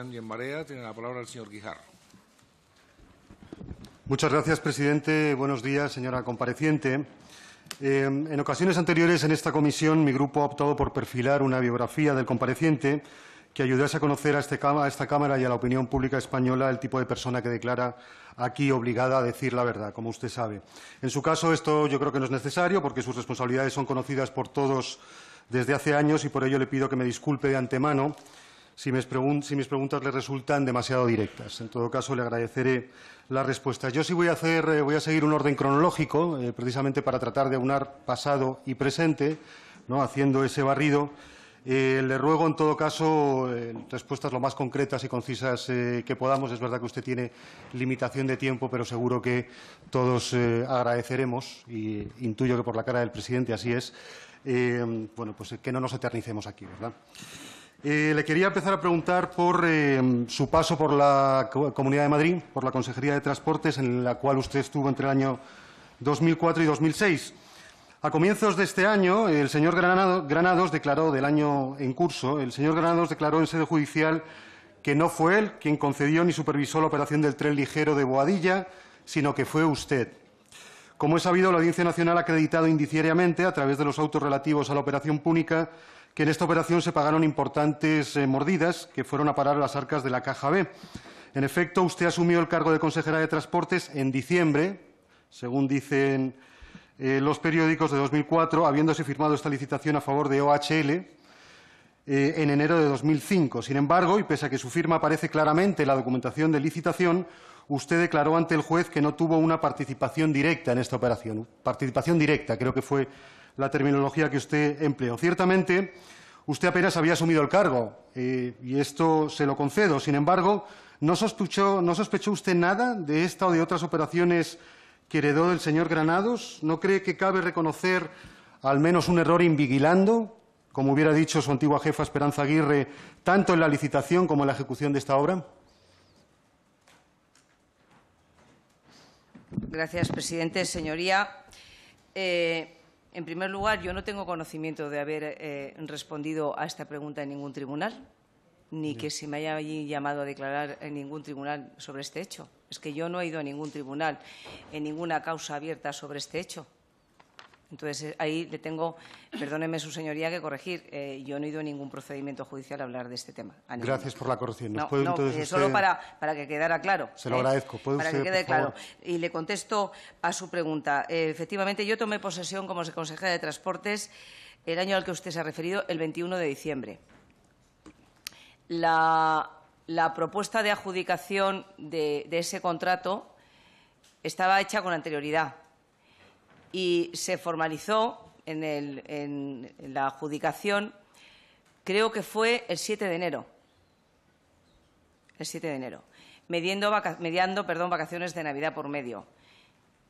En y en Marea tiene la palabra el señor Guijarro. Muchas gracias, presidente. Buenos días, señora compareciente. Eh, en ocasiones anteriores en esta comisión mi grupo ha optado por perfilar una biografía del compareciente que ayudase a conocer este a, esta Cámara y a la opinión pública española el tipo de persona que declara aquí obligada a decir la verdad, como usted sabe. En su caso, esto yo creo que no es necesario porque sus responsabilidades son conocidas por todos desde hace años y por ello le pido que me disculpe de antemano si mis, preguntas le resultan demasiado directas. En todo caso, le agradeceré las respuestas. Yo sí voy a, hacer, eh, voy a seguir un orden cronológico, eh, precisamente para tratar de aunar pasado y presente, haciendo ese barrido. Eh, le ruego, en todo caso, respuestas lo más concretas y concisas que podamos. Es verdad que usted tiene limitación de tiempo, pero seguro que todos agradeceremos, y intuyo que por la cara del presidente así es, bueno, pues que no nos eternicemos aquí, ¿verdad? Eh, le quería empezar a preguntar por eh, su paso por la Comunidad de Madrid, por la Consejería de Transportes, en la cual usted estuvo entre el año 2004 y 2006. A comienzos de este año, el señor Granados declaró, del año en curso, el señor Granados declaró en sede judicial que no fue él quien concedió ni supervisó la operación del tren ligero de Boadilla, sino que fue usted. Como es sabido, la Audiencia Nacional ha acreditado indiciariamente, a través de los autos relativos a la operación púnica, que en esta operación se pagaron importantes eh, mordidas que fueron a parar a las arcas de la Caja B. En efecto, usted asumió el cargo de consejera de Transportes en diciembre, según dicen eh, los periódicos de 2004, habiéndose firmado esta licitación a favor de OHL eh, en enero de 2005. Sin embargo, y pese a que su firma aparece claramente en la documentación de licitación, usted declaró ante el juez que no tuvo una participación directa en esta operación. Participación directa, creo que fue la terminología que usted empleó. Ciertamente, usted apenas había asumido el cargo eh, y esto se lo concedo. Sin embargo, ¿no sospechó, usted nada de esta o de otras operaciones que heredó el señor Granados? ¿No cree que cabe reconocer al menos un error invigilando, como hubiera dicho su antigua jefa Esperanza Aguirre, tanto en la licitación como en la ejecución de esta obra? Gracias, presidente. Señoría, eh, en primer lugar, yo no tengo conocimiento de haber eh, respondido a esta pregunta en ningún tribunal, ni que se me haya llamado a declarar en ningún tribunal sobre este hecho. Es que yo no he ido a ningún tribunal en ninguna causa abierta sobre este hecho. Entonces, eh, ahí le tengo, perdóneme su señoría, que corregir. Eh, yo no he ido a ningún procedimiento judicial a hablar de este tema. Gracias por la corrección. Eh, solo para, que quedara claro. Se lo agradezco. para que quede claro. Y le contesto a su pregunta. efectivamente, yo tomé posesión como consejera de Transportes el año al que usted se ha referido, el 21 de diciembre. La, propuesta de adjudicación de ese contrato estaba hecha con anterioridad y se formalizó en, la adjudicación, creo que fue el 7 de enero. El 7 de enero. mediando perdón, vacaciones de Navidad por medio.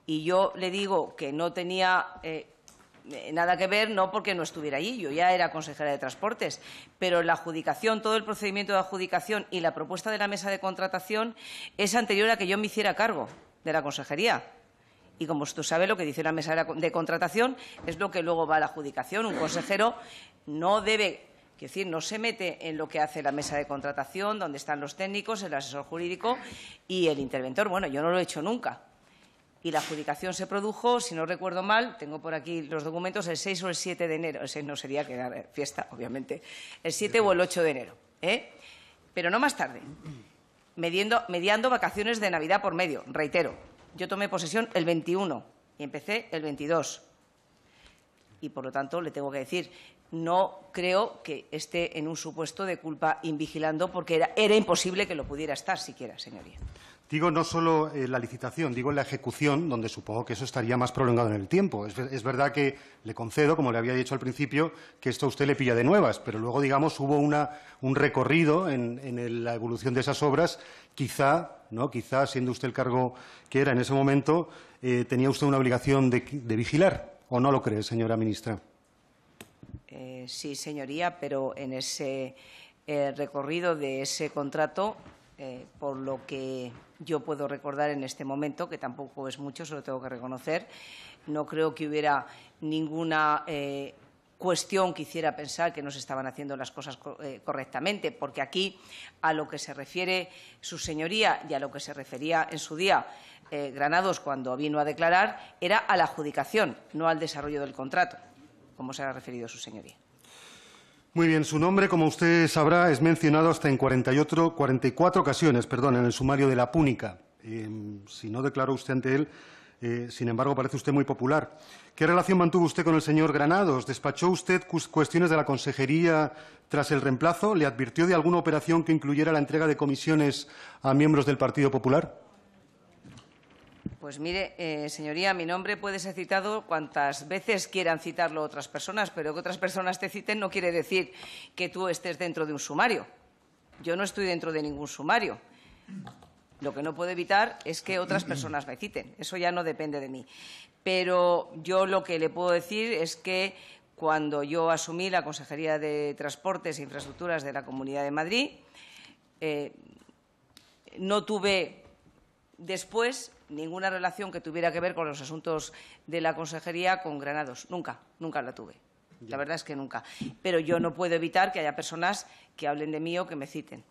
Y yo le digo que no tenía eh, nada que ver, no porque no estuviera allí, yo ya era consejera de Transportes, pero la adjudicación, todo el procedimiento de adjudicación y la propuesta de la mesa de contratación es anterior a que yo me hiciera cargo de la consejería. Y como usted sabe, lo que dice la mesa de contratación es lo que luego va a la adjudicación. Un consejero no debe es decir, no se mete en lo que hace la mesa de contratación, donde están los técnicos, el asesor jurídico y el interventor. Bueno, yo no lo he hecho nunca. Y la adjudicación se produjo, si no recuerdo mal, tengo por aquí los documentos, el 6 o el 7 de enero. ese no sería que era fiesta, obviamente. El 7 o el 8 de enero. ¿eh? Pero no más tarde. mediando vacaciones de Navidad por medio, reitero. Yo tomé posesión el 21 y empecé el 22. Y, por lo tanto, le tengo que decir, no creo que esté en un supuesto de culpa invigilando porque era, era imposible que lo pudiera estar siquiera, señoría. Digo no solo eh, la licitación, digo la ejecución, donde supongo que eso estaría más prolongado en el tiempo. Es, verdad que le concedo, como le había dicho al principio, que esto a usted le pilla de nuevas, pero luego, digamos, hubo un recorrido en, la evolución de esas obras. Quizá, Quizá, siendo usted el cargo que era en ese momento, eh, tenía usted una obligación de, vigilar, ¿o no lo cree, señora ministra? Eh, sí, señoría, pero en ese recorrido de ese contrato, por lo que yo puedo recordar en este momento, que tampoco es mucho, se lo tengo que reconocer, no creo que hubiera ninguna eh, cuestión que hiciera pensar que no se estaban haciendo las cosas eh, correctamente, porque aquí a lo que se refiere su señoría y a lo que se refería en su día eh, Granados cuando vino a declarar era a la adjudicación, no al desarrollo del contrato, como se ha referido su señoría. Muy bien, su nombre, como usted sabrá, es mencionado hasta en 48, 44 ocasiones perdón, en el sumario de la Púnica. Eh, si no declaró usted ante él, eh, sin embargo, parece usted muy popular. ¿Qué relación mantuvo usted con el señor Granados? ¿Despachó usted cuestiones de la consejería tras el reemplazo? ¿Le advirtió de alguna operación que incluyera la entrega de comisiones a miembros del Partido Popular? Pues mire, eh, señoría, mi nombre puede ser citado cuantas veces quieran citarlo otras personas, pero que otras personas te citen no quiere decir que tú estés dentro de un sumario. Yo no estoy dentro de ningún sumario. Lo que no puedo evitar es que otras personas me citen. Eso ya no depende de mí. Pero yo lo que le puedo decir es que cuando yo asumí la Consejería de Transportes e Infraestructuras de la Comunidad de Madrid, eh, no tuve después ninguna relación que tuviera que ver con los asuntos de la consejería con Granados. Nunca, nunca la tuve. La verdad es que nunca. Pero yo no puedo evitar que haya personas que hablen de mí o que me citen.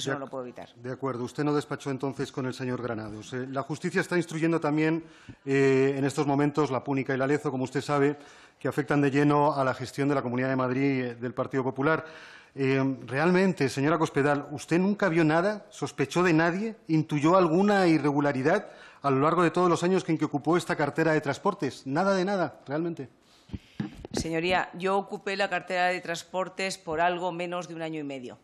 Eso de no lo puedo evitar. De acuerdo. Usted no despachó entonces con el señor Granados. Eh. la justicia está instruyendo también eh, en estos momentos la Púnica y la Lezo, como usted sabe, que afectan de lleno a la gestión de la Comunidad de Madrid y eh, del Partido Popular. realmente, señora Cospedal, ¿usted nunca vio nada? ¿Sospechó de nadie? ¿Intuyó alguna irregularidad a lo largo de todos los años en que ocupó esta cartera de transportes? Nada de nada, realmente. Señoría, yo ocupé la cartera de transportes por algo menos de un año y medio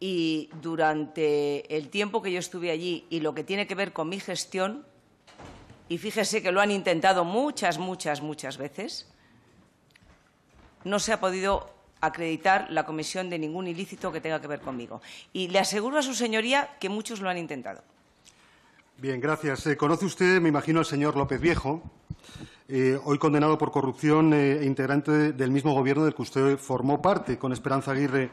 y durante el tiempo que yo estuve allí y lo que tiene que ver con mi gestión, y fíjese que lo han intentado muchas, muchas, muchas veces, no se ha podido acreditar la comisión de ningún ilícito que tenga que ver conmigo. Y le aseguro a su señoría que muchos lo han intentado. Bien, gracias. Eh, conoce usted, me imagino, al señor López Viejo, eh, hoy condenado por corrupción eh, e integrante del mismo gobierno del que usted formó parte, con Esperanza Aguirre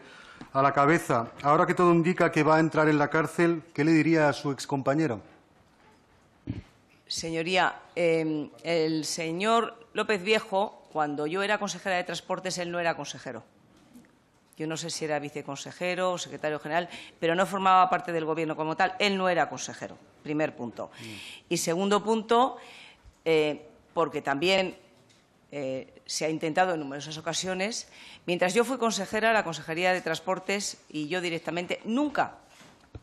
a la cabeza. Ahora que todo indica que va a entrar en la cárcel, ¿qué le diría a su excompañero? Señoría, em, el señor López Viejo, cuando yo era consejera de Transportes, él no era consejero. Yo no sé si era viceconsejero o secretario general, pero no formaba parte del Gobierno como tal. Él no era consejero, primer punto. Mm. Y segundo punto, eh, porque también eh, se ha intentado en numerosas ocasiones. Mientras yo fui consejera, la Consejería de Transportes y yo directamente nunca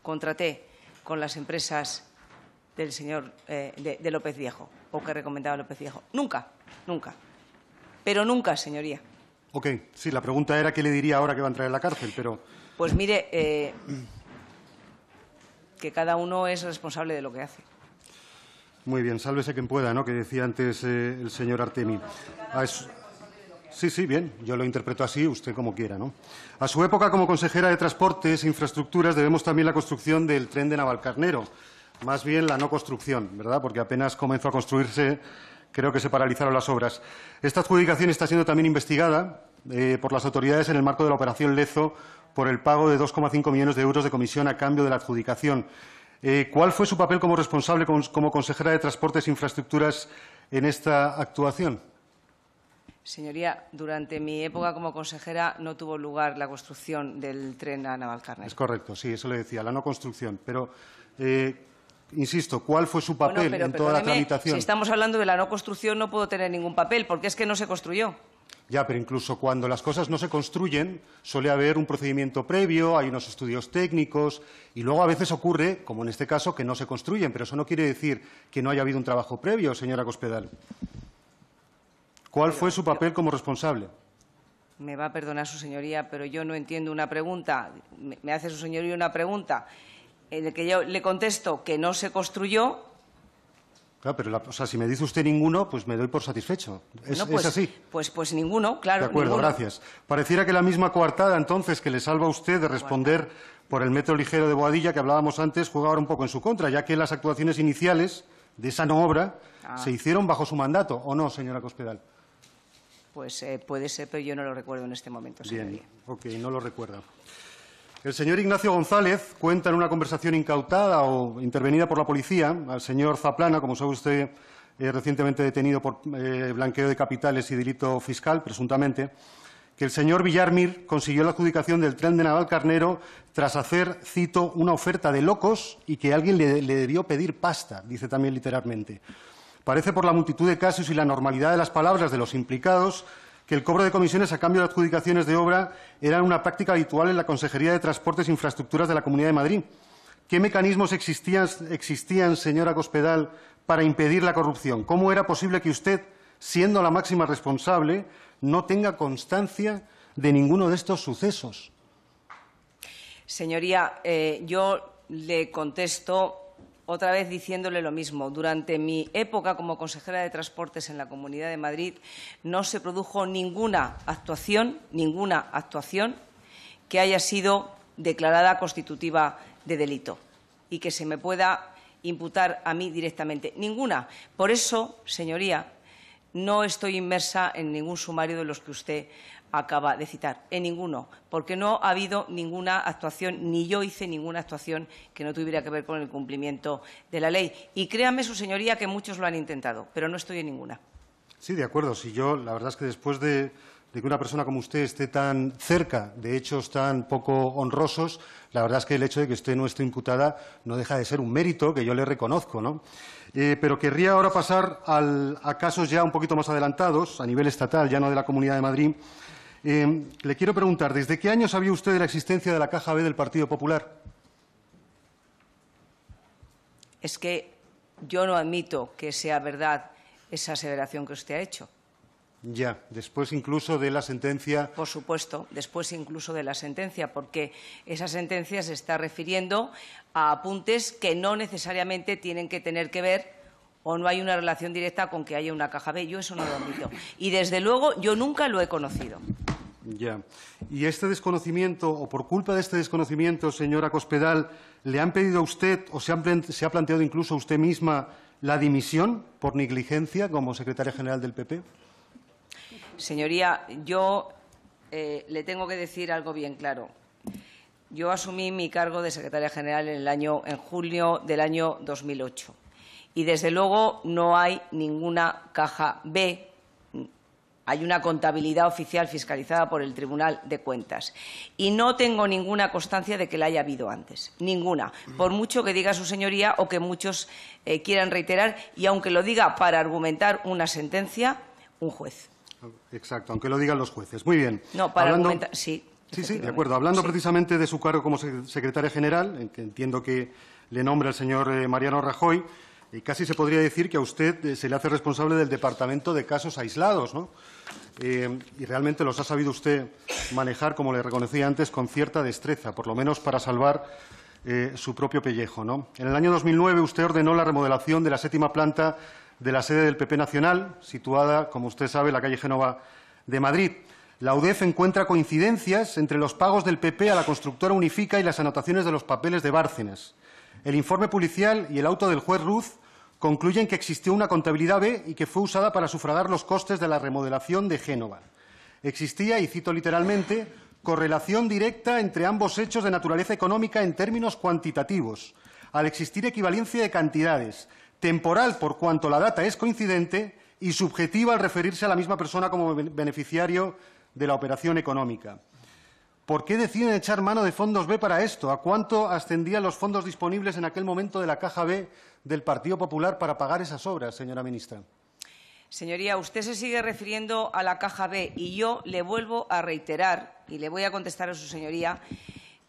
contraté con las empresas del señor eh, de, López Viejo o que recomendaba López Viejo. Nunca, nunca. Pero nunca, señoría. Ok, sí, la pregunta era qué le diría ahora que va a entrar en la cárcel, pero. Pues mire, eh, que cada uno es responsable de lo que hace. Muy bien, sálvese quien pueda, ¿no? Que decía antes eh, el señor Artemi. Sí, sí, bien, yo lo interpreto así, usted como quiera, ¿no? A su época como consejera de Transportes e Infraestructuras debemos también la construcción del tren de Navalcarnero, más bien la no construcción, ¿verdad? Porque apenas comenzó a construirse, creo que se paralizaron las obras. Esta adjudicación está siendo también investigada eh, por las autoridades en el marco de la operación Lezo por el pago de 2,5 millones de euros de comisión a cambio de la adjudicación. Eh, ¿Cuál fue su papel como responsable como consejera de Transportes e Infraestructuras en esta actuación? Señoría, durante mi época como consejera no tuvo lugar la construcción del tren a Navalcarnero. Es correcto, sí, eso le decía, la no construcción. Pero, eh, insisto, ¿cuál fue su papel en toda la tramitación? Si estamos hablando de la no construcción, no puedo tener ningún papel, porque es que no se construyó. Ya, pero incluso cuando las cosas no se construyen, suele haber un procedimiento previo, hay unos estudios técnicos y luego a veces ocurre, como en este caso, que no se construyen, pero eso no quiere decir que no haya habido un trabajo previo, señora Cospedal. ¿Cuál fue su papel como responsable? Me va a perdonar su señoría, pero yo no entiendo una pregunta. Me hace su señoría una pregunta en la que yo le contesto que no se construyó Claro, pero sea, si me dice usted ninguno, pues me doy por satisfecho. Es, pues, así. Pues, pues, ninguno, claro. De acuerdo, gracias. Pareciera que la misma coartada, entonces, que le salva a usted de responder por el metro ligero de Boadilla que hablábamos antes, juega ahora un poco en su contra, ya que las actuaciones iniciales de esa no obra ah. se hicieron bajo su mandato, ¿o no, señora Cospedal? Pues eh, puede ser, pero yo no lo recuerdo en este momento. Bien, ok, no lo recuerdo. El señor Ignacio González cuenta en una conversación incautada o intervenida por la policía al señor Zaplana, como sabe usted, eh, recientemente detenido por eh, blanqueo de capitales y delito fiscal, presuntamente, que el señor Villarmir consiguió la adjudicación del tren de Naval Carnero tras hacer, cito, una oferta de locos y que alguien le debió pedir pasta, dice también literalmente. Parece por la multitud de casos y la normalidad de las palabras de los implicados que el cobro de comisiones a cambio de adjudicaciones de obra era una práctica habitual en la Consejería de Transportes e Infraestructuras de la Comunidad de Madrid. ¿Qué mecanismos existían, señora Cospedal, para impedir la corrupción? ¿Cómo era posible que usted, siendo la máxima responsable, no tenga constancia de ninguno de estos sucesos? Señoría, eh, yo le contesto otra vez diciéndole lo mismo. Durante mi época como consejera de Transportes en la Comunidad de Madrid no se produjo ninguna actuación, ninguna actuación que haya sido declarada constitutiva de delito y que se me pueda imputar a mí directamente. Ninguna. Por eso, señoría, no estoy inmersa en ningún sumario de los que usted acaba de citar. En ninguno, porque no ha habido ninguna actuación, ni yo hice ninguna actuación que no tuviera que ver con el cumplimiento de la ley. Y créanme, su señoría, que muchos lo han intentado, pero no estoy en ninguna. Sí, de acuerdo. Si yo, la verdad es que después de, que una persona como usted esté tan cerca de hechos tan poco honrosos, la verdad es que el hecho de que usted no esté imputada no deja de ser un mérito que yo le reconozco. Eh, pero querría ahora pasar a casos ya un poquito más adelantados, a nivel estatal, ya no de la Comunidad de Madrid, Em, le quiero preguntar, ¿desde qué años sabía usted de la existencia de la Caja B del Partido Popular? Es que yo no admito que sea verdad esa aseveración que usted ha hecho. Ya, después incluso de la sentencia. Por supuesto, después incluso de la sentencia, porque esa sentencia se está refiriendo a apuntes que no necesariamente tienen que tener que ver o no hay una relación directa con que haya una caja B. Yo eso no lo admito. Y desde luego yo nunca lo he conocido. Ya. ¿Y este desconocimiento, o por culpa de este desconocimiento, señora Cospedal, le han pedido a usted, o se, ha planteado incluso a usted misma, la dimisión por negligencia como secretaria general del PP? Señoría, yo eh, le tengo que decir algo bien claro. Yo asumí mi cargo de secretaria general en, en julio del año 2008 y, desde luego, no hay ninguna caja B hay una contabilidad oficial fiscalizada por el Tribunal de Cuentas. Y no tengo ninguna constancia de que la haya habido antes. Ninguna. Por mucho que diga su señoría o que muchos eh, quieran reiterar, y aunque lo diga para argumentar una sentencia, un juez. Exacto, aunque lo digan los jueces. Muy bien. No, para argumentar. Sí. Sí, sí, de acuerdo. Hablando precisamente de su cargo como secretaria general, que entiendo que le nombra el señor eh, Mariano Rajoy. Y casi se podría decir que a usted eh, se le hace responsable del departamento de casos aislados, eh, y realmente los ha sabido usted manejar, como le reconocía antes, con cierta destreza, por lo menos para salvar eh, su propio pellejo, En el año 2009 usted ordenó la remodelación de la séptima planta de la sede del PP Nacional, situada, como usted sabe, en la calle Génova de Madrid. La UDEF encuentra coincidencias entre los pagos del PP a la constructora Unifica y las anotaciones de los papeles de Bárcenas. El informe policial y el auto del juez Ruz concluyen que existió una contabilidad B y que fue usada para sufragar los costes de la remodelación de Génova. Existía, y cito literalmente, correlación directa entre ambos hechos de naturaleza económica en términos cuantitativos, al existir equivalencia de cantidades, temporal por cuanto la data es coincidente y subjetiva al referirse a la misma persona como beneficiario de la operación económica. ¿Por qué deciden echar mano de fondos B para esto? ¿A cuánto ascendían los fondos disponibles en aquel momento de la caja B del Partido Popular para pagar esas obras, señora ministra. Señoría, usted se sigue refiriendo a la caja B y yo le vuelvo a reiterar y le voy a contestar a su señoría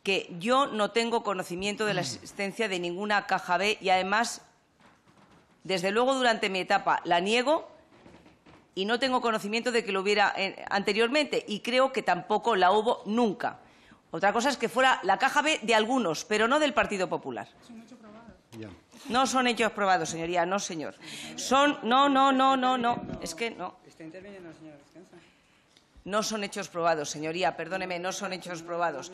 que yo no tengo conocimiento de la existencia de ninguna caja B y además, desde luego durante mi etapa la niego y no tengo conocimiento de que lo hubiera eh, anteriormente y creo que tampoco la hubo nunca. Otra cosa es que fuera la caja B de algunos, pero no del Partido Popular. No son hechos probados, señoría, no, señor. Son, no, no, no, no, no. Es que no. Está interviniendo no son hechos probados, señoría, perdóneme, no son hechos probados.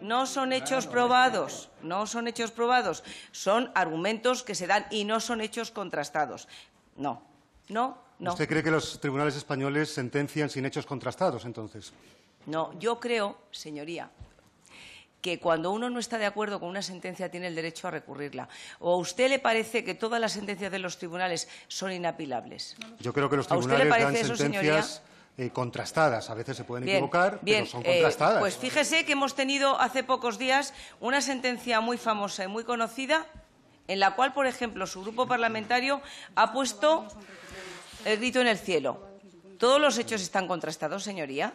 no son hechos probados, no son hechos probados. Son argumentos que se dan y no son hechos contrastados. No, no, no. ¿Usted cree que los tribunales españoles sentencian sin hechos contrastados, entonces? No, yo creo, señoría, que cuando uno no está de acuerdo con una sentencia tiene el derecho a recurrirla. ¿O a usted le parece que todas las sentencias de los tribunales son inapilables? Yo creo que los tribunales dan sentencias... Eh, contrastadas. A veces se pueden equivocar, pero son eh, contrastadas. pues fíjese que hemos tenido hace pocos días una sentencia muy famosa y muy conocida en la cual, por ejemplo, su grupo parlamentario ha puesto el grito en el cielo. Todos los hechos están contrastados, señoría.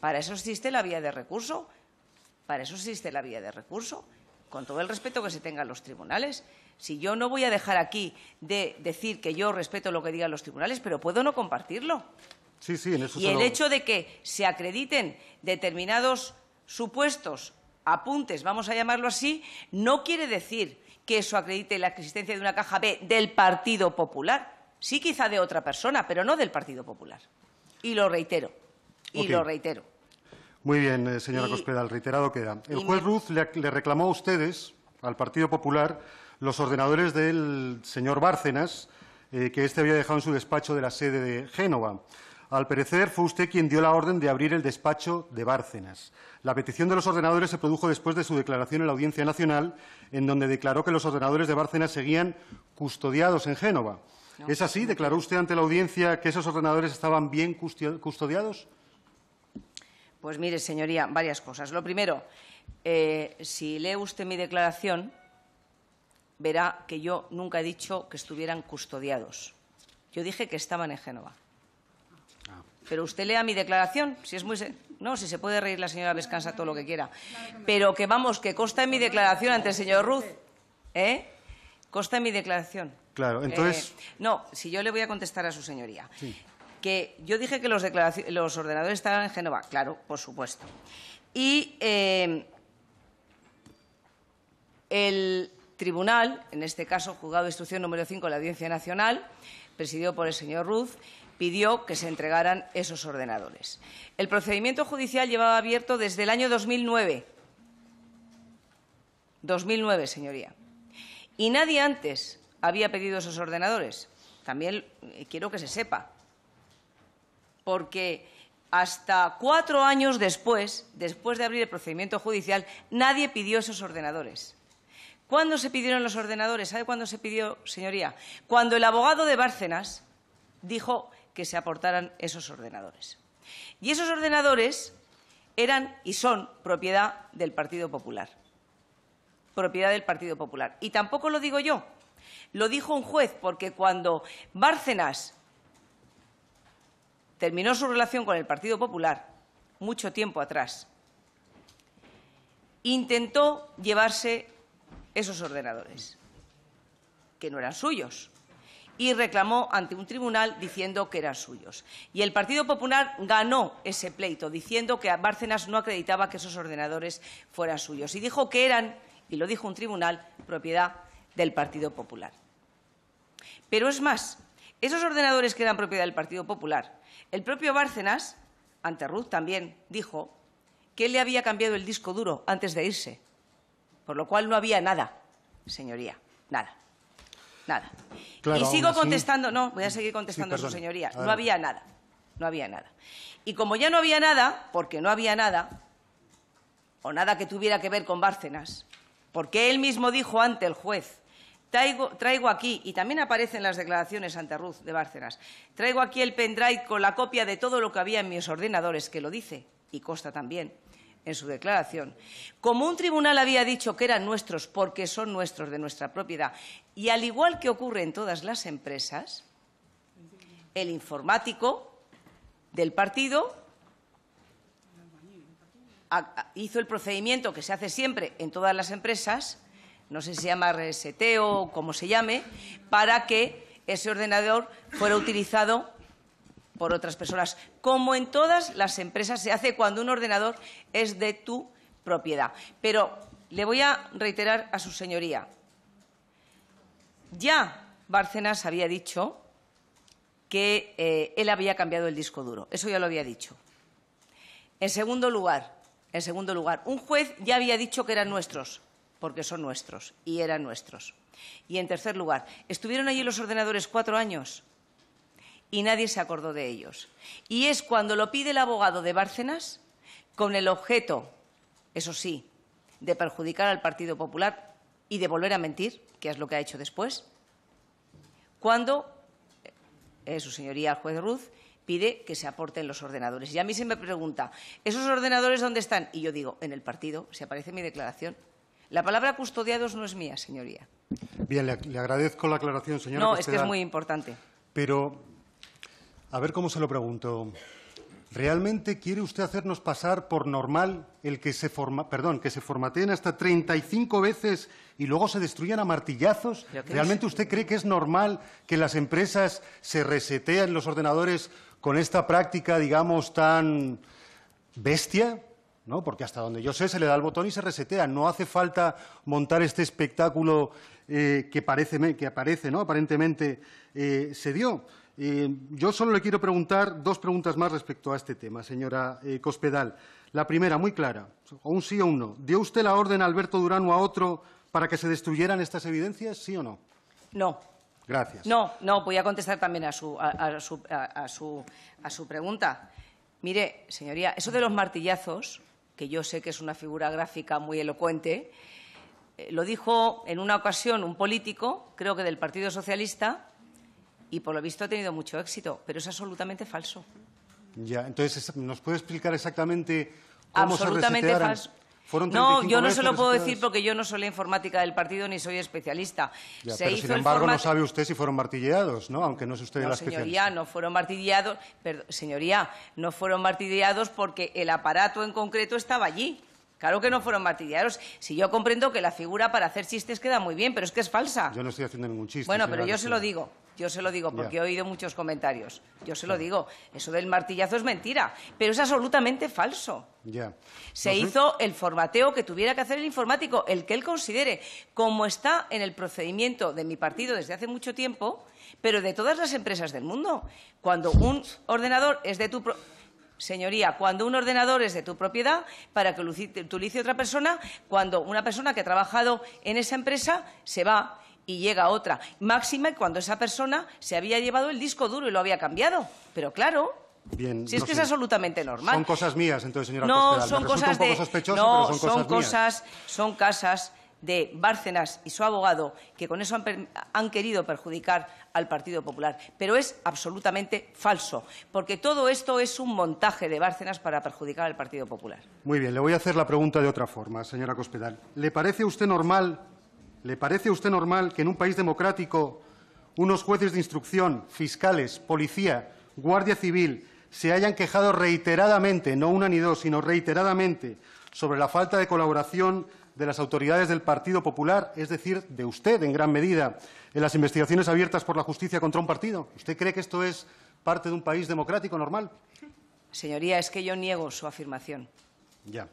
Para eso existe la vía de recurso. Para eso existe la vía de recurso, con todo el respeto que se tenga a los tribunales. Si yo no voy a dejar aquí de decir que yo respeto lo que digan los tribunales, pero puedo no compartirlo. Sí, sí, y el hecho de que se acrediten determinados supuestos apuntes, vamos a llamarlo así, no quiere decir que eso acredite la existencia de una caja B del Partido Popular. Sí, quizá de otra persona, pero no del Partido Popular. Y lo reitero. Y lo reitero. Muy bien, eh, señora Cospedal, reiterado queda. El juez Ruz le, reclamó a ustedes, al Partido Popular, los ordenadores del señor Bárcenas, eh, que éste había dejado en su despacho de la sede de Génova. Al perecer, fue usted quien dio la orden de abrir el despacho de Bárcenas. La petición de los ordenadores se produjo después de su declaración en la Audiencia Nacional, en donde declaró que los ordenadores de Bárcenas seguían custodiados en Génova. ¿Es así? ¿Declaró usted ante la audiencia que esos ordenadores estaban bien custodiados? Pues mire, señoría, varias cosas. Lo primero, eh, si lee usted mi declaración, verá que yo nunca he dicho que estuvieran custodiados. Yo dije que estaban en Génova. Pero usted lea mi declaración, si es muy... No, si se puede reír la señora descansa todo lo que quiera. Pero que vamos, que consta en mi declaración ante el señor Ruz. ¿Eh? Consta en mi declaración. Claro, entonces... Eh, no, si yo le voy a contestar a su señoría. Sí que yo dije que los, ordenadores estaban en Génova, claro, por supuesto. Y eh, el tribunal, en este caso Jugado de instrucción número 5 de la Audiencia Nacional, presidido por el señor Ruz, pidió que se entregaran esos ordenadores. El procedimiento judicial llevaba abierto desde el año 2009. 2009, señoría. Y nadie antes había pedido esos ordenadores. También eh, quiero que se sepa porque hasta cuatro años después, después de abrir el procedimiento judicial, nadie pidió esos ordenadores. ¿Cuándo se pidieron los ordenadores? ¿Sabe cuándo se pidió, señoría? Cuando el abogado de Bárcenas dijo que se aportaran esos ordenadores. Y esos ordenadores eran y son propiedad del Partido Popular. Propiedad del Partido Popular. Y tampoco lo digo yo. Lo dijo un juez porque cuando Bárcenas terminó su relación con el Partido Popular mucho tiempo atrás. Intentó llevarse esos ordenadores, que no eran suyos, y reclamó ante un tribunal diciendo que eran suyos. Y el Partido Popular ganó ese pleito diciendo que Bárcenas no acreditaba que esos ordenadores fueran suyos y dijo que eran, y lo dijo un tribunal, propiedad del Partido Popular. Pero es más, esos ordenadores que eran propiedad del Partido Popular el propio Bárcenas, ante Ruth también, dijo que él le había cambiado el disco duro antes de irse, por lo cual no había nada, señoría, nada. Nada. y sigo contestando, no, voy a seguir contestando a su señoría. no había nada, no había nada. Y como ya no había nada, porque no había nada, o nada que tuviera que ver con Bárcenas, porque él mismo dijo ante el juez Traigo, aquí, y también aparecen las declaraciones ante Ruth de Bárcenas, traigo aquí el pendrive con la copia de todo lo que había en mis ordenadores, que lo dice, y consta también en su declaración. Como un tribunal había dicho que eran nuestros porque son nuestros de nuestra propiedad, y al igual que ocurre en todas las empresas, el informático del partido hizo el procedimiento que se hace siempre en todas las empresas no sé si se llama reseteo o como se llame, para que ese ordenador fuera utilizado por otras personas, como en todas las empresas se hace cuando un ordenador es de tu propiedad. Pero le voy a reiterar a su señoría. Ya Bárcenas había dicho que eh, él había cambiado el disco duro. Eso ya lo había dicho. En segundo lugar, en segundo lugar, un juez ya había dicho que eran nuestros porque son nuestros y eran nuestros. Y en tercer lugar, estuvieron allí los ordenadores cuatro años y nadie se acordó de ellos. Y es cuando lo pide el abogado de Bárcenas con el objeto, eso sí, de perjudicar al Partido Popular y de volver a mentir, que es lo que ha hecho después, cuando eh, su señoría, el juez Ruz, pide que se aporten los ordenadores. Y a mí se me pregunta, ¿esos ordenadores dónde están? Y yo digo, en el partido, si aparece mi declaración, la palabra custodiados no es mía, señoría. Bien, le, agradezco la aclaración, señora. No, es que es muy importante. Pero, a ver cómo se lo pregunto. ¿Realmente quiere usted hacernos pasar por normal el que se forma, perdón, que se formateen hasta 35 veces y luego se destruyan a martillazos? ¿Realmente usted cree que es normal que las empresas se reseteen los ordenadores con esta práctica, digamos, tan bestia? Porque hasta donde yo sé se le da el botón y se resetea. No hace falta montar este espectáculo eh, que, parece, que aparece, ¿no? Aparentemente eh, se dio. Eh, yo solo le quiero preguntar dos preguntas más respecto a este tema, señora Cospedal. La primera, muy clara, o un sí o un no. ¿Dio usted la orden a Alberto Durano a otro para que se destruyeran estas evidencias, sí o no? No. Gracias. No, no, voy a contestar también a su, su pregunta. Mire, señoría, eso de los martillazos que yo sé que es una figura gráfica muy elocuente, eh, lo dijo en una ocasión un político, creo que del Partido Socialista, y por lo visto ha tenido mucho éxito, pero es absolutamente falso. Ya, entonces, ¿nos puede explicar exactamente cómo absolutamente se falso no, yo no se lo puedo decir porque yo no soy la informática del partido ni soy especialista. pero sin embargo, no sabe usted si fueron martilleados, ¿no? Aunque no es usted no, la especialista. Señoría, no fueron martilleados, señoría, no fueron martilleados porque el aparato en concreto estaba allí. Claro que no fueron martilleados. Si yo comprendo que la figura para hacer chistes queda muy bien, pero es que es falsa. Yo no estoy haciendo ningún chiste. Bueno, pero yo se lo digo. Yo se lo digo porque he oído muchos comentarios. Yo se lo digo. Eso del martillazo es mentira, pero es absolutamente falso. Se hizo el formateo que tuviera que hacer el informático, el que él considere, como está en el procedimiento de mi partido desde hace mucho tiempo, pero de todas las empresas del mundo. Cuando un ordenador es de tu... Señoría, cuando un ordenador es de tu propiedad, para que lo utilice otra persona, cuando una persona que ha trabajado en esa empresa se va y llega otra. Máxima cuando esa persona se había llevado el disco duro y lo había cambiado. Pero claro, Bien, si es que es absolutamente normal. Son cosas mías, entonces, señora No, Cospedal. son cosas de. No, son, cosas, son casas de Bárcenas y su abogado que con eso han, han, querido perjudicar al Partido Popular. Pero es absolutamente falso, porque todo esto es un montaje de Bárcenas para perjudicar al Partido Popular. Muy bien, le voy a hacer la pregunta de otra forma, señora Cospedal. ¿Le parece a usted normal ¿Le parece a usted normal que en un país democrático unos jueces de instrucción, fiscales, policía, guardia civil se hayan quejado reiteradamente, no una ni dos, sino reiteradamente, sobre la falta de colaboración de las autoridades del Partido Popular, es decir, de usted en gran medida, en las investigaciones abiertas por la justicia contra un partido? ¿Usted cree que esto es parte de un país democrático normal? Señoría, es que yo niego su afirmación. Ya.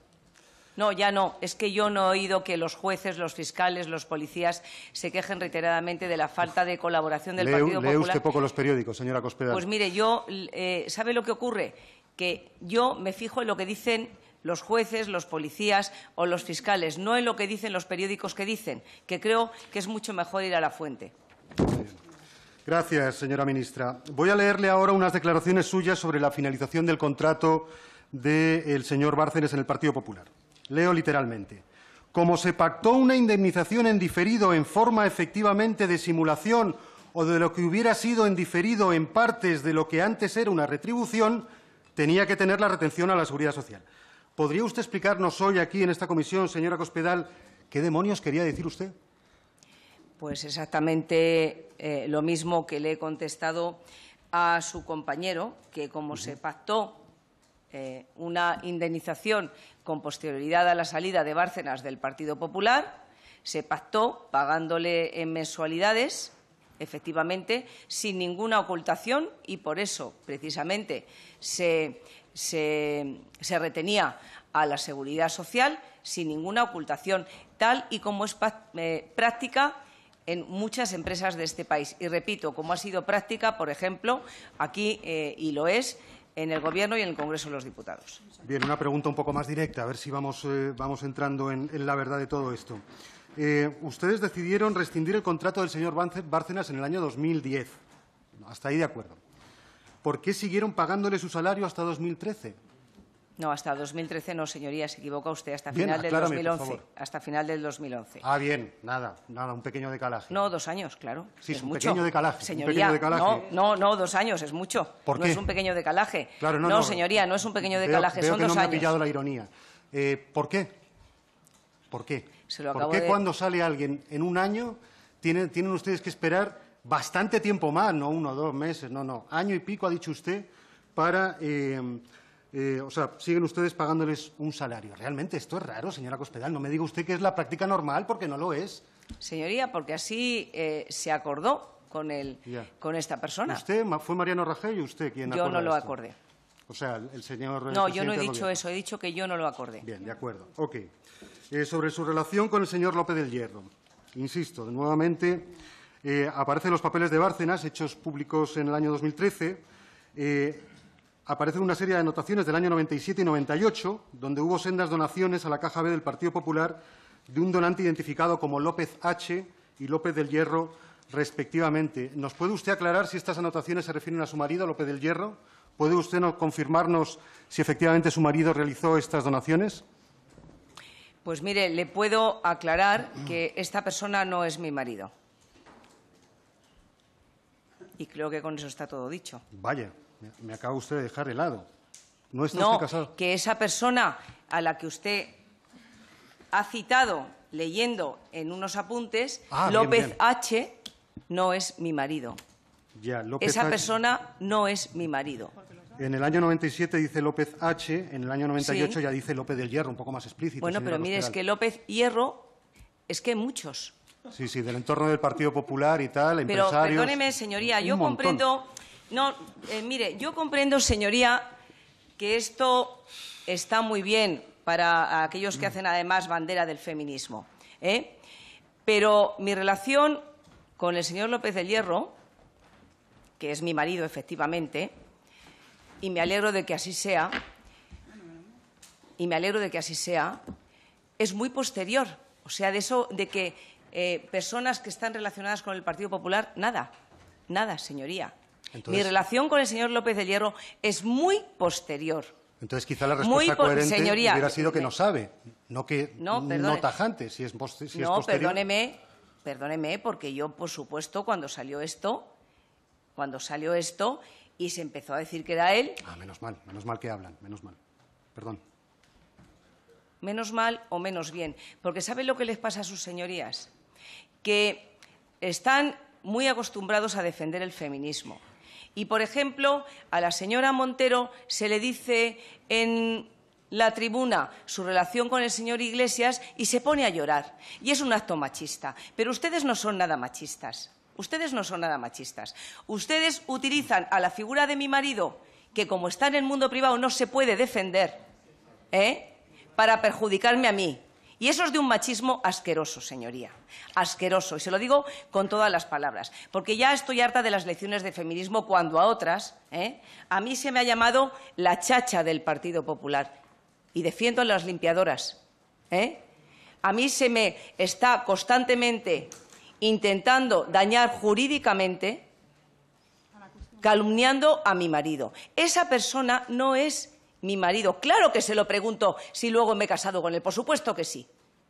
No, ya no. Es que yo no he oído que los jueces, los fiscales, los policías se quejen reiteradamente de la falta de colaboración del Partido Popular. Lee usted poco los periódicos, señora Cospedal. Pues mire, yo... Eh, ¿Sabe lo que ocurre? Que yo me fijo en lo que dicen los jueces, los policías o los fiscales, no en lo que dicen los periódicos que dicen, que creo que es mucho mejor ir a la fuente. Gracias, señora ministra. Voy a leerle ahora unas declaraciones suyas sobre la finalización del contrato del señor Bárcenas en el Partido Popular. Leo literalmente. Como se pactó una indemnización en diferido en forma efectivamente de simulación o de lo que hubiera sido en diferido en partes de lo que antes era una retribución, tenía que tener la retención a la seguridad social. ¿Podría usted explicarnos hoy aquí en esta comisión, señora Cospedal, qué demonios quería decir usted? Pues exactamente eh, lo mismo que le he contestado a su compañero, que como se pactó eh, una indemnización con posterioridad a la salida de Bárcenas del Partido Popular, se pactó pagándole en mensualidades, efectivamente, sin ninguna ocultación y por eso, precisamente, se, retenía a la seguridad social sin ninguna ocultación, tal y como es eh, práctica en muchas empresas de este país. Y repito, como ha sido práctica, por ejemplo, aquí, eh, y lo es, en el Gobierno y en el Congreso de los Diputados. Bien, una pregunta un poco más directa, a ver si vamos, eh, vamos entrando en, la verdad de todo esto. Eh, ustedes decidieron rescindir el contrato del señor Bárcenas en el año 2010. Hasta ahí de acuerdo. ¿Por qué siguieron pagándole su salario hasta 2013? No, hasta 2013 no, señoría, se equivoca usted, hasta final del 2011. Hasta final del 2011. Ah, bien, nada, nada, un pequeño decalaje. No, dos años, claro. Sí, es un pequeño decalaje, No, no, dos años, es mucho. ¿Por qué? No es un pequeño decalaje. Claro, no, no. señoría, no es un pequeño decalaje, son dos no ha pillado la ironía. Eh, ¿Por qué? ¿Por qué? cuando sale alguien en un año tienen, tienen ustedes que esperar bastante tiempo más, no uno o dos meses, no, no, año y pico ha dicho usted, para, eh, eh, o sea, siguen ustedes pagándoles un salario. Realmente esto es raro, señora Cospedal. No me diga usted que es la práctica normal, porque no lo es. Señoría, porque así eh, se acordó con, el, con esta persona. Usted fue Mariano Rajoy y usted quien Yo no lo acordé. O sea, el señor. No, yo no he dicho eso, he dicho que yo no lo acordé. Bien, de acuerdo. Ok. Eh, sobre su relación con el señor López del Hierro. Insisto, nuevamente aparecen los papeles de Bárcenas, hechos públicos en el año 2013 aparecen una serie de anotaciones del año 97 y 98, donde hubo sendas donaciones a la Caja B del Partido Popular de un donante identificado como López H y López del Hierro, respectivamente. ¿Nos puede usted aclarar si estas anotaciones se refieren a su marido, López del Hierro? ¿Puede usted confirmarnos si efectivamente su marido realizó estas donaciones? Pues mire, le puedo aclarar que esta persona no es mi marido. Y creo que con eso está todo dicho. Vaya. Me acaba usted de dejar helado. No está no, que esa persona a la que usted ha citado leyendo en unos apuntes, ah, López H. no es mi marido. esa persona no es mi marido. En el año 97 dice López H, en el año 98 ya dice López del Hierro, un poco más explícito. Bueno, pero mire, es que López Hierro es que muchos. Sí, sí, del entorno del Partido Popular y tal, pero, empresarios. Pero perdóneme, señoría, yo comprendo no, eh, mire, yo comprendo, señoría, que esto está muy bien para aquellos que hacen además bandera del feminismo. ¿eh? Pero mi relación con el señor López del Hierro, que es mi marido efectivamente, y me alegro de que así sea, y me alegro de que así sea, es muy posterior. O sea, de eso, de que eh, personas que están relacionadas con el Partido Popular, nada, nada, señoría. Mi relación con el señor López de Hierro es muy posterior. Entonces, quizá la respuesta coherente hubiera sido que no sabe, no que no, tajante, si es, no, Perdóneme, perdóneme, porque yo, por supuesto, cuando salió esto, cuando salió esto y se empezó a decir que era él. Ah, menos mal, menos mal que hablan, menos mal. Perdón. Menos mal o menos bien, porque ¿saben lo que les pasa a sus señorías? Que están muy acostumbrados a defender el feminismo. Y, por ejemplo, a la señora Montero se le dice en la tribuna su relación con el señor Iglesias y se pone a llorar. Y es un acto machista. Pero ustedes no son nada machistas. Ustedes no son nada machistas. Ustedes utilizan a la figura de mi marido, que como está en el mundo privado no se puede defender, ¿eh? para perjudicarme a mí. Y eso es de un machismo asqueroso, señoría. Asqueroso. Y se lo digo con todas las palabras. Porque ya estoy harta de las lecciones de feminismo cuando a otras, ¿eh? a mí se me ha llamado la chacha del Partido Popular. Y defiendo a las limpiadoras. ¿eh? A mí se me está constantemente intentando dañar jurídicamente, calumniando a mi marido. Esa persona no es mi marido? Claro que se lo pregunto si luego me he casado con él, por supuesto que sí.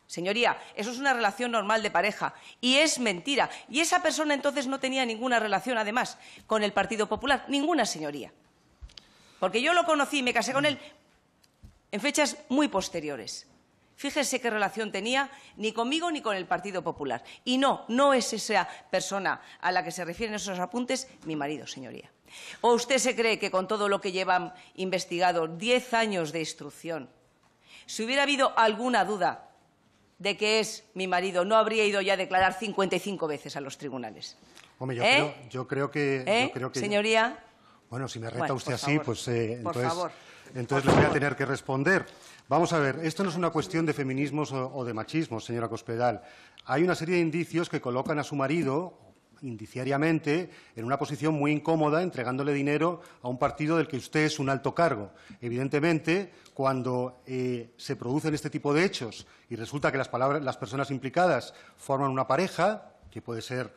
Señoría, eso es una relación normal de pareja y es mentira. Y esa persona entonces no tenía ninguna relación, además, con el Partido Popular, ninguna, señoría. Porque yo lo conocí y me casé con él en fechas muy posteriores. Fíjese qué relación tenía ni conmigo ni con el Partido Popular. Y no, no es esa persona a la que se refieren esos apuntes mi marido, señoría. ¿O usted se cree que con todo lo que llevan investigado diez años de instrucción, si hubiera habido alguna duda de que es mi marido, no habría ido ya a declarar 55 veces a los tribunales? Hombre, yo, ¿Eh? ¿Eh, creo, que... Señoría... Bueno, si me reta usted así, pues eh, entonces, entonces le voy a tener que responder. Vamos a ver, esto no es una cuestión de feminismos o, de machismo, señora Cospedal. Hay una serie de indicios que colocan a su marido indiciariamente en una posición muy incómoda entregándole dinero a un partido del que usted es un alto cargo. Evidentemente, cuando eh, se producen este tipo de hechos y resulta que las, palabras, las personas implicadas forman una pareja, que puede ser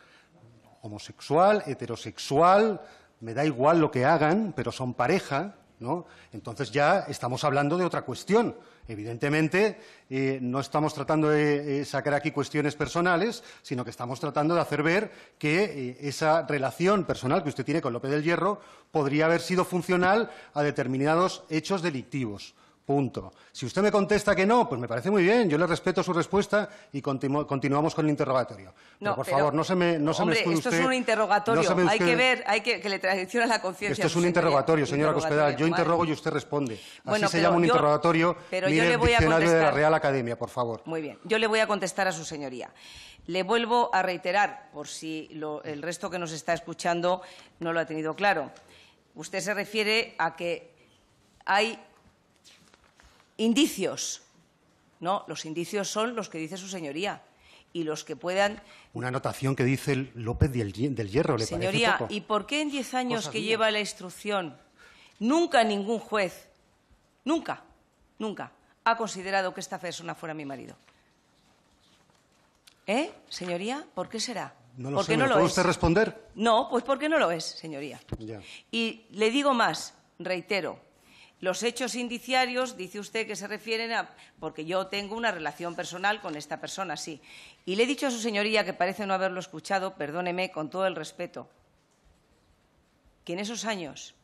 homosexual, heterosexual, me da igual lo que hagan, pero son pareja, ¿no? Entonces ya estamos hablando de otra cuestión. Evidentemente, eh, no estamos tratando de eh, sacar aquí cuestiones personales, sino que estamos tratando de hacer ver que eh, esa relación personal que usted tiene con López del Hierro podría haber sido funcional a determinados hechos delictivos. Punto. Si usted me contesta que no, pues me parece muy bien, yo le respeto su respuesta y continuamos con el interrogatorio. No, pero por favor, no se me no se me esto usted, es un interrogatorio, hay que ver, hay que, que le traiciona la conciencia. Esto es un interrogatorio, señora Cospedal, yo interrogo y usted responde. Así se llama un interrogatorio, pero yo le voy el diccionario a de la Real Academia, por favor. Muy bien, yo le voy a contestar a su señoría. Le vuelvo a reiterar, por si el resto que nos está escuchando no lo ha tenido claro. Usted se refiere a que hay Indicios. No, los indicios son los que dice su señoría y los que puedan. Una anotación que dice López del Hierro, le Señoría, parece poco? ¿y por qué en diez años que lleva la instrucción nunca ningún juez, nunca, nunca, ha considerado que esta persona fuera mi marido? ¿Eh, señoría? ¿Por qué será? No lo ¿Por sé, qué no lo ¿Puede usted responder? No, pues porque no lo es, señoría. Y le digo más, reitero, los hechos indiciarios, dice usted, que se refieren a... porque yo tengo una relación personal con esta persona, sí. Y le he dicho a su señoría, que parece no haberlo escuchado, perdóneme con todo el respeto, que en esos años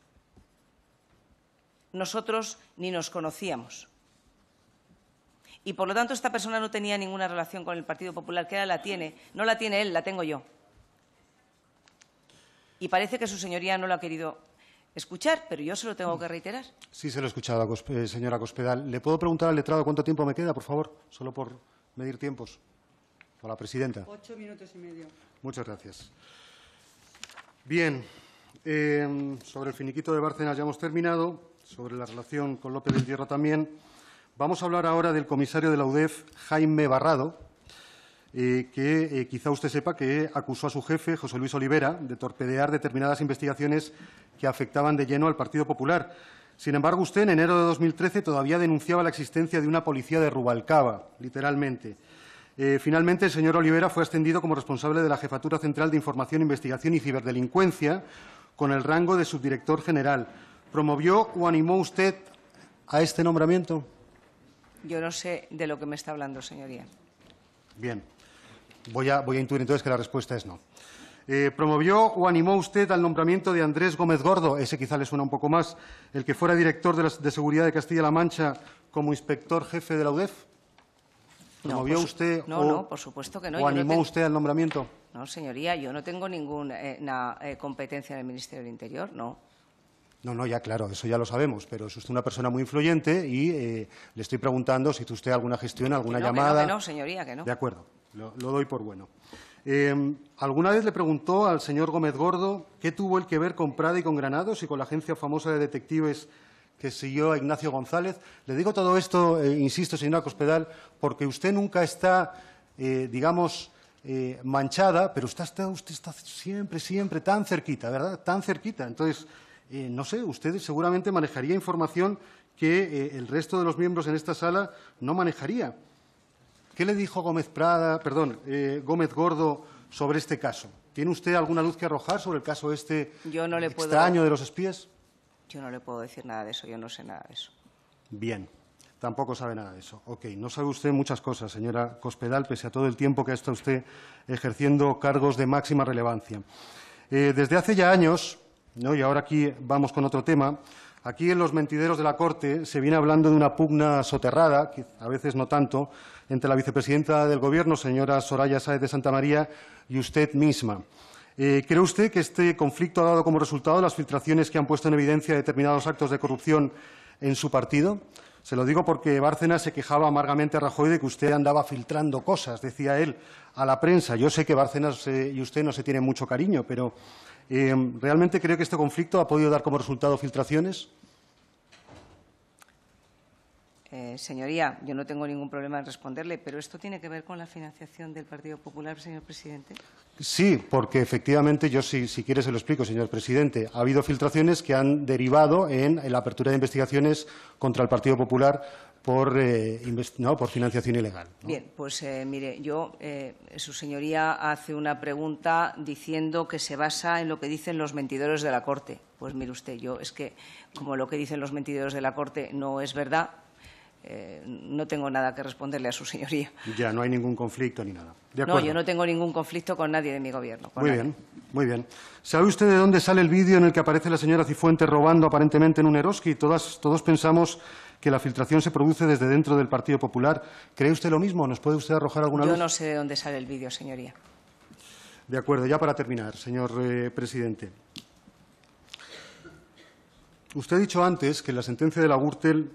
nosotros ni nos conocíamos. Y por lo tanto esta persona no tenía ninguna relación con el Partido Popular, que ahora la tiene. No la tiene él, la tengo yo. Y parece que su señoría no lo ha querido escuchar, pero yo se lo tengo mm. que reiterar. Sí, se lo he escuchado, eh, señora Cospedal. ¿Le puedo preguntar al letrado cuánto tiempo me queda, por favor? Solo por medir tiempos. A la presidenta. Ocho minutos y medio. Muchas gracias. Bien, em, sobre el finiquito de Bárcenas ya hemos terminado, sobre la relación con López del Hierro también. Vamos a hablar ahora del comisario de la UDEF, Jaime Barrado, eh, que eh, quizá usted sepa que acusó a su jefe, José Luis Olivera, de torpedear determinadas investigaciones que afectaban de lleno al Partido Popular. Sin embargo, usted en enero de 2013 todavía denunciaba la existencia de una policía de Rubalcaba, literalmente. Eh, finalmente, el señor Olivera fue ascendido como responsable de la Jefatura Central de Información, Investigación y Ciberdelincuencia con el rango de subdirector general. ¿Promovió o animó usted a este nombramiento? Yo no sé de lo que me está hablando, señoría. Bien. Voy a, intuir entonces que la respuesta es no. Eh, promovió o animó usted al nombramiento de Andrés Gómez Gordo, ese quizá le suena un poco más, el que fuera director de, Seguridad de Castilla-La Mancha como inspector jefe de la UDEF? ¿Promovió usted o, animó usted al nombramiento? No, señoría, yo no tengo ninguna eh, eh, competencia en el Ministerio del Interior, no. No, no, ya claro, eso ya lo sabemos, pero es usted una persona muy influyente y eh, le estoy preguntando si hizo usted alguna gestión, alguna llamada. no, no, señoría, que no. De acuerdo, lo, doy por bueno. Em, ¿Alguna vez le preguntó al señor Gómez Gordo qué tuvo el que ver con Prada y con Granados y con la agencia famosa de detectives que siguió a Ignacio González? Le digo todo esto, eh, insisto, señora Cospedal, porque usted nunca está, eh, digamos, manchada, pero usted está, usted está siempre, siempre tan cerquita, ¿verdad? Tan cerquita. Entonces. Eh, no sé, usted seguramente manejaría información que eh, el resto de los miembros en esta sala no manejaría. ¿Qué le dijo Gómez Prada, perdón, eh, Gómez Gordo sobre este caso? ¿Tiene usted alguna luz que arrojar sobre el caso este extraño de los espías? Yo no le puedo decir nada de eso, yo no sé nada de eso. Bien, tampoco sabe nada de eso. Ok, no sabe usted muchas cosas, señora Cospedal, pese a todo el tiempo que ha estado usted ejerciendo cargos de máxima relevancia. desde hace ya años, y ahora aquí vamos con otro tema. Aquí en los mentideros de la Corte se viene hablando de una pugna soterrada, que a veces no tanto, entre la vicepresidenta del Gobierno, señora Soraya Saez de Santa María, y usted misma. Eh, ¿Cree usted que este conflicto ha dado como resultado las filtraciones que han puesto en evidencia determinados actos de corrupción en su partido? Se lo digo porque Bárcenas se quejaba amargamente a Rajoy de que usted andaba filtrando cosas, decía él, a la prensa. Yo sé que Bárcenas eh, y usted no se tienen mucho cariño, pero eh, ¿Realmente creo que este conflicto ha podido dar como resultado filtraciones? Eh, señoría, yo no tengo ningún problema en responderle, pero ¿esto tiene que ver con la financiación del Partido Popular, señor presidente? Sí, porque efectivamente, yo si, quiere se lo explico, señor presidente. Ha habido filtraciones que han derivado en la apertura de investigaciones contra el Partido Popular por, eh, por financiación ilegal. Bien, pues eh, mire, yo, eh, su señoría hace una pregunta diciendo que se basa en lo que dicen los mentidores de la Corte. Pues mire usted, yo es que como lo que dicen los mentidores de la Corte no es verdad, no tengo nada que responderle a su señoría. Ya, no hay ningún conflicto ni nada. no, yo no tengo ningún conflicto con nadie de mi gobierno. Muy bien, muy bien. ¿Sabe usted de dónde sale el vídeo en el que aparece la señora Cifuentes robando aparentemente en un Eroski? Todas, todos pensamos que la filtración se produce desde dentro del Partido Popular. ¿Cree usted lo mismo? ¿Nos puede usted arrojar alguna luz? Yo no sé de dónde sale el vídeo, señoría. De acuerdo, ya para terminar, señor eh, presidente. Usted ha dicho antes que en la sentencia de la Gürtel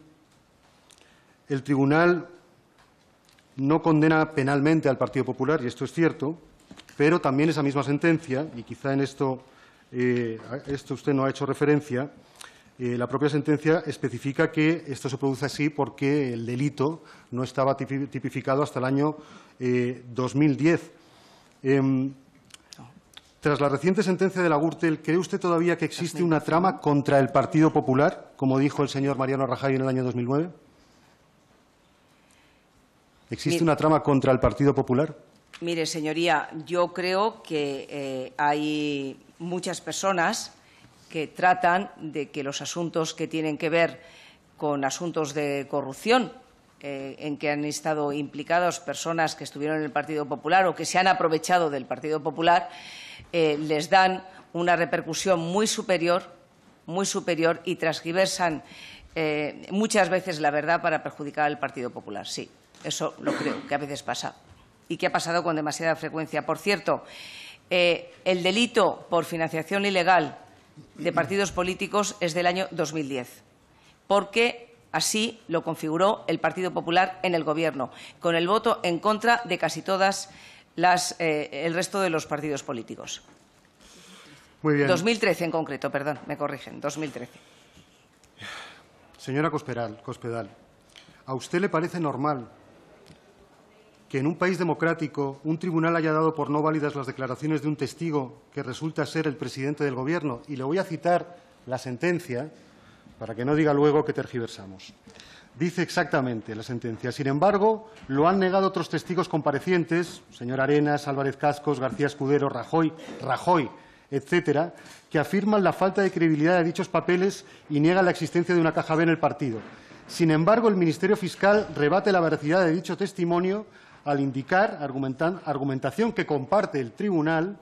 el tribunal no condena penalmente al Partido Popular, y esto es cierto, pero también esa misma sentencia, y quizá en esto, eh, esto usted no ha hecho referencia, eh, la propia sentencia especifica que esto se produce así porque el delito no estaba tipificado hasta el año 2010. Eh, em, tras la reciente sentencia de la Gürtel, ¿cree usted todavía que existe una trama contra el Partido Popular, como dijo el señor Mariano Rajoy en el año 2009? ¿Existe una trama contra el Partido Popular? Mire, señoría, yo creo que eh, hay muchas personas que tratan de que los asuntos que tienen que ver con asuntos de corrupción eh, en que han estado implicadas personas que estuvieron en el Partido Popular o que se han aprovechado del Partido Popular, eh, les dan una repercusión muy superior, muy superior y transgiversan eh, muchas veces la verdad para perjudicar al Partido Popular. Sí, eso lo creo que a veces pasa y que ha pasado con demasiada frecuencia. Por cierto, el delito por financiación ilegal de partidos políticos es del año 2010, porque así lo configuró el Partido Popular en el Gobierno, con el voto en contra de casi todas las, eh, el resto de los partidos políticos. Muy bien. 2013 en concreto, perdón, me corrigen, 2013. Señora Cospedal, ¿a usted le parece normal que en un país democrático un tribunal haya dado por no válidas las declaraciones de un testigo que resulta ser el presidente del Gobierno. Y le voy a citar la sentencia para que no diga luego que tergiversamos. Dice exactamente la sentencia. Sin embargo, lo han negado otros testigos comparecientes, señor Arenas, Álvarez Cascos, García Escudero, Rajoy, Rajoy, etcétera, que afirman la falta de credibilidad de dichos papeles y niegan la existencia de una caja B en el partido. Sin embargo, el Ministerio Fiscal rebate la veracidad de dicho testimonio al indicar argumentación que comparte el Tribunal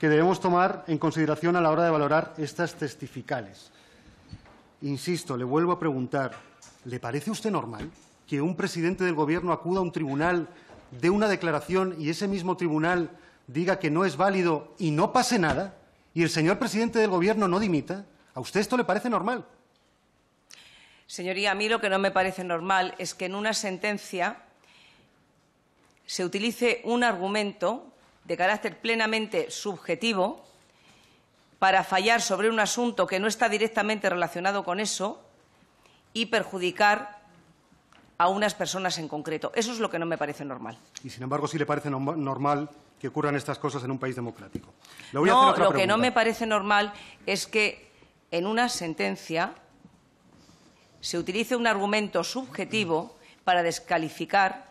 que debemos tomar en consideración a la hora de valorar estas testificales. Insisto, le vuelvo a preguntar, ¿le parece usted normal que un presidente del Gobierno acuda a un tribunal de una declaración y ese mismo tribunal diga que no es válido y no pase nada? ¿Y el señor presidente del Gobierno no dimita? ¿A usted esto le parece normal? Señoría, a mí lo que no me parece normal es que en una sentencia se utilice un argumento de carácter plenamente subjetivo para fallar sobre un asunto que no está directamente relacionado con eso y perjudicar a unas personas en concreto. Eso es lo que no me parece normal. Y sin embargo, sí le parece normal que ocurran estas cosas en un país democrático. no, lo que no me parece normal es que en una sentencia se utilice un argumento subjetivo para descalificar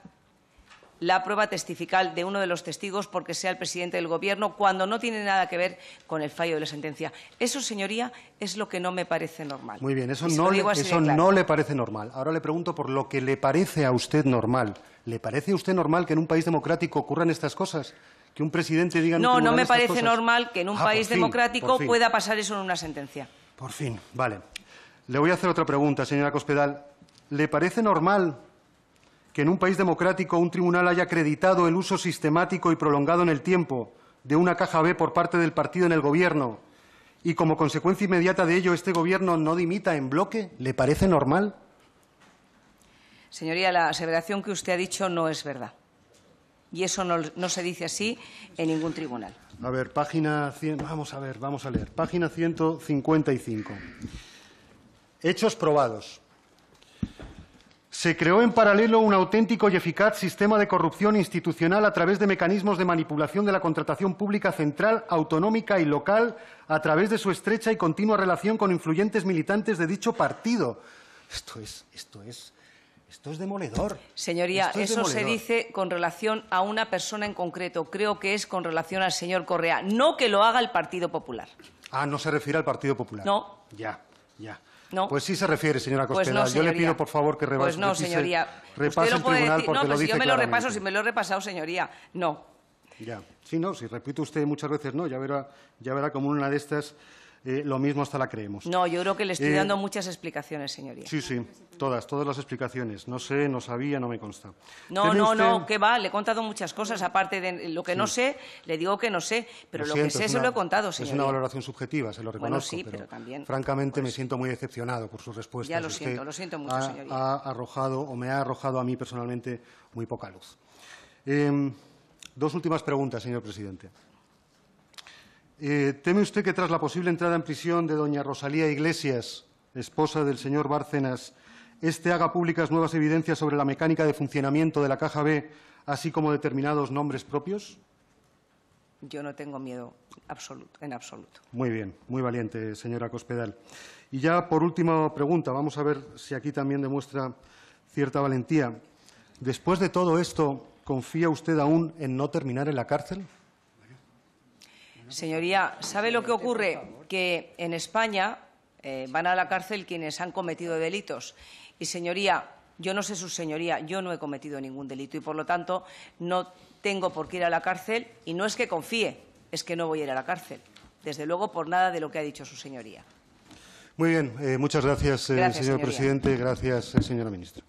la prueba testifical de uno de los testigos porque sea el presidente del Gobierno cuando no tiene nada que ver con el fallo de la sentencia. Eso, señoría, es lo que no me parece normal. Muy bien, eso, no le, eso no le parece normal. Ahora le pregunto por lo que le parece a usted normal. ¿Le parece a usted normal que en un país democrático ocurran estas cosas? Que un presidente diga... no, no me parece normal que en un ah, país democrático pueda pasar eso en una sentencia. Por fin, vale. Le voy a hacer otra pregunta, señora Cospedal. ¿Le parece normal que en un país democrático un tribunal haya acreditado el uso sistemático y prolongado en el tiempo de una caja B por parte del partido en el Gobierno y como consecuencia inmediata de ello este Gobierno no dimita en bloque, ¿le parece normal? Señoría, la aseveración que usted ha dicho no es verdad. Y eso no, se dice así en ningún tribunal. A ver, página vamos a ver, vamos a leer. Página 155. Hechos probados se creó en paralelo un auténtico y eficaz sistema de corrupción institucional a través de mecanismos de manipulación de la contratación pública central, autonómica y local, a través de su estrecha y continua relación con influyentes militantes de dicho partido. Esto es, demoledor. Señoría, eso se dice con relación a una persona en concreto. Creo que es con relación al señor Correa, no que lo haga el Partido Popular. Ah, no se refiere al Partido Popular. No. Ya, ya. Pues sí se refiere, señora pues Costela. yo le pido, por favor, que repase. Pues no, señoría. Repase lo puede el tribunal decir. no, pues yo me lo repaso, si me lo he repasado, señoría. No. Ya. si no, si repite usted muchas veces no, ya verá, ya verá como una de estas eh, lo mismo hasta la creemos. No, yo creo que le estoy eh, dando muchas explicaciones, señoría. Sí, sí, todas, todas las explicaciones. No sé, no sabía, no me consta. No, no, no, que va, le he contado muchas cosas. Aparte de lo que no sé, le digo que no sé, pero lo, que sé se lo he contado, señoría. Es una valoración subjetiva, se lo reconozco. sí, pero, también. Francamente, me pues, siento muy decepcionado por sus respuestas. Ya lo siento, lo siento mucho, ha, señoría. Ha arrojado, o me ha arrojado a mí personalmente, muy poca luz. Em, dos últimas preguntas, señor presidente. Eh, ¿Teme usted que tras la posible entrada en prisión de doña Rosalía Iglesias, esposa del señor Bárcenas, este haga públicas nuevas evidencias sobre la mecánica de funcionamiento de la Caja B, así como determinados nombres propios? Yo no tengo miedo absoluto, en absoluto. Muy bien, muy valiente, señora Cospedal. Y ya por última pregunta, vamos a ver si aquí también demuestra cierta valentía. Después de todo esto, ¿confía usted aún en no terminar en la cárcel? Señoría, ¿sabe lo que ocurre? Que en España eh, van a la cárcel quienes han cometido delitos. Y, señoría, yo no sé su señoría, yo no he cometido ningún delito y, por lo tanto, no tengo por qué ir a la cárcel y no es que confíe, es que no voy a ir a la cárcel. Desde luego, por nada de lo que ha dicho su señoría. Muy bien, eh, muchas gracias, eh, señor presidente. Gracias, señora ministra.